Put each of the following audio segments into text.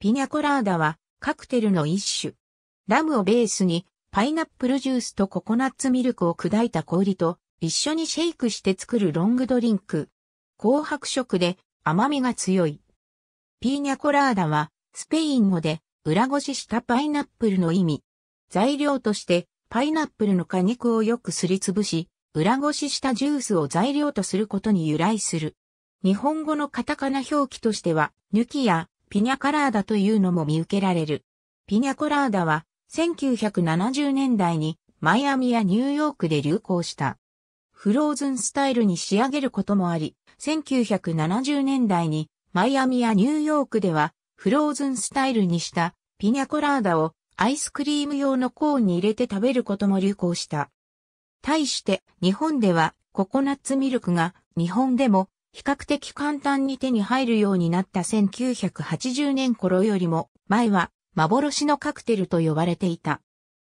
ピニャコラーダはカクテルの一種。ラムをベースにパイナップルジュースとココナッツミルクを砕いた氷と一緒にシェイクして作るロングドリンク。紅白色で甘みが強い。ピーニャコラーダはスペイン語で裏ごししたパイナップルの意味。材料としてパイナップルの果肉をよくすりつぶし、裏ごししたジュースを材料とすることに由来する。日本語のカタカナ表記としては、抜きやピニャカラーダというのも見受けられる。ピニャコラーダは1970年代にマイアミやニューヨークで流行した。フローズンスタイルに仕上げることもあり、1970年代にマイアミやニューヨークではフローズンスタイルにしたピニャコラーダをアイスクリーム用のコーンに入れて食べることも流行した。対して日本ではココナッツミルクが日本でも比較的簡単に手に入るようになった1980年頃よりも前は幻のカクテルと呼ばれていた。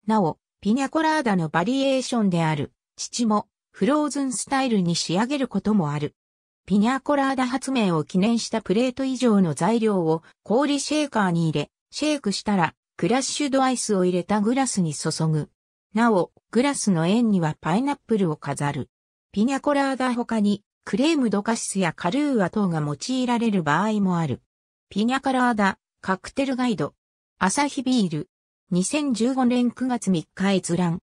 なお、ピニャコラーダのバリエーションである、父もフローズンスタイルに仕上げることもある。ピニャコラーダ発明を記念したプレート以上の材料を氷シェーカーに入れ、シェイクしたらクラッシュドアイスを入れたグラスに注ぐ。なお、グラスの円にはパイナップルを飾る。ピニャコラーダ他にクレームドカシスやカルーア等が用いられる場合もある。ピニャカラーダ、カクテルガイド。アサヒビール。2015年9月3日閲覧。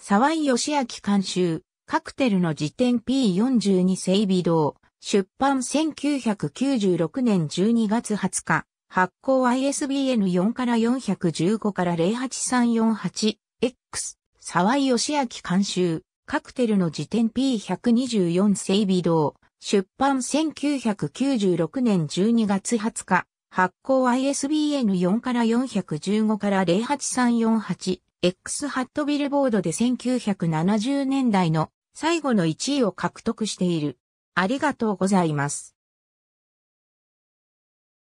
沢井義明監修、カクテルの辞典 P42 整備堂。出版1996年12月20日。発行 ISBN4 から415から08348。X。沢井義明監修。カクテルの辞典 P124 整備堂、出版1996年12月20日、発行 ISBN4 から415から08348、X ハットビルボードで1970年代の最後の1位を獲得している。ありがとうございます。